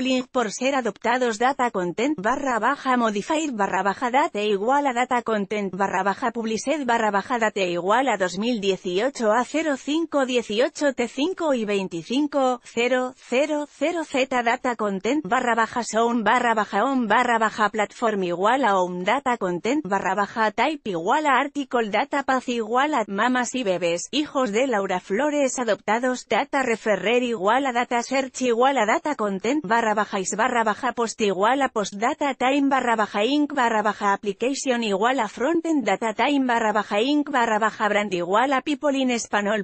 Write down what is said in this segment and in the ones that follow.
link por ser adoptados data content barra baja modify barra baja date igual a data content barra baja publicidad barra baja date igual a 2018 a 18 T5 y 25 000 Z data content barra baja sound barra baja on barra baja platform igual a home data content barra baja type igual a article data path igual a mamas y bebés hijos de Laura Flores adoptados data referrer igual a data search igual a data content barra barra baja barra baja post igual a post data time barra baja inc barra baja application igual a frontend data time barra baja inc barra baja brand igual a people in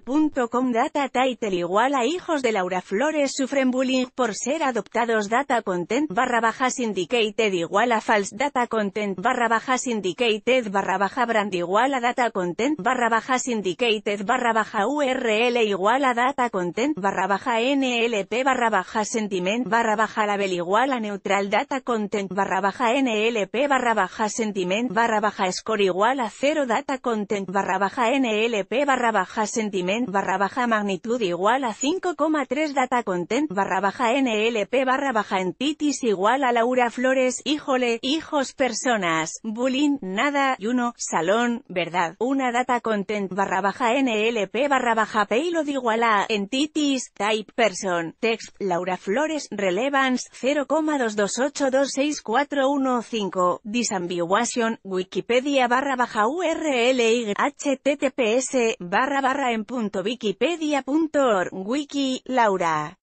Punto Com data title igual a hijos de Laura Flores sufren bullying por ser adoptados data content barra baja syndicated igual a false data content barra baja syndicated barra baja brand igual a data content barra baja syndicated barra baja url igual a data content barra baja nlp barra baja sentiment barra baja label igual a neutral data content barra baja NLP barra baja sentiment barra baja score igual a 0 data content barra baja NLP barra baja sentiment barra baja magnitud igual a 5,3 data content barra baja NLP barra baja entities igual a Laura Flores, híjole, hijos personas, bullying, nada, y uno, salón, verdad, una data content barra baja NLP barra baja payload igual a entities, type person, text, Laura Flores, releva fans, 0,22826415, Disambiguation, Wikipedia barra baja URL y https barra barra en punto wikipedia.org, wiki, Laura.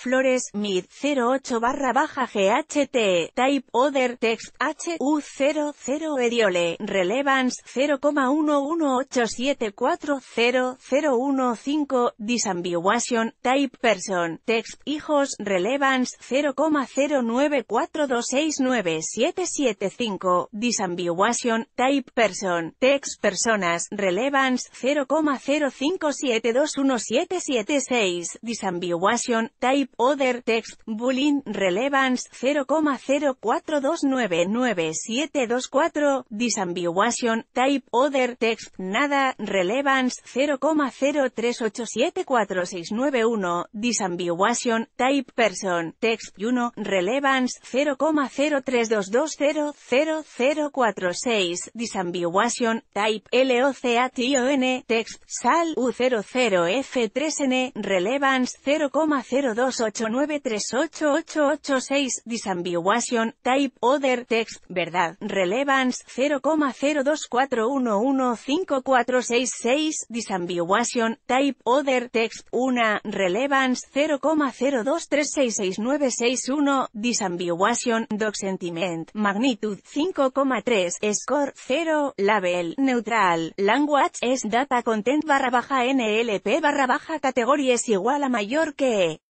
Flores Mid 08 barra baja GHT, Type Other Text HU00 Ediole, Relevance 0,118740015, Disambiguation, Type Person, Text Hijos, Relevance 0,094269775, Disambiguation, Type Person, Text Personas, Relevance 0,05721776, Disambiguation, Type Other Text bullying Relevance 0,04299724 Disambiguation Type Other Text Nada Relevance 0,03874691 Disambiguation Type Person Text 1 Relevance 0,032200046 Disambiguation Type LOCATION Text SAL U00F3N Relevance 0,02 8938886 Disambiguation, Type Other Text, Verdad, Relevance 0,024115466 Disambiguation, Type Other Text 1, Relevance 0,02366961 Disambiguation, Doc Sentiment Magnitude 5,3 Score 0, Label, Neutral, Language es Data Content barra baja NLP barra baja categoría igual a mayor que e.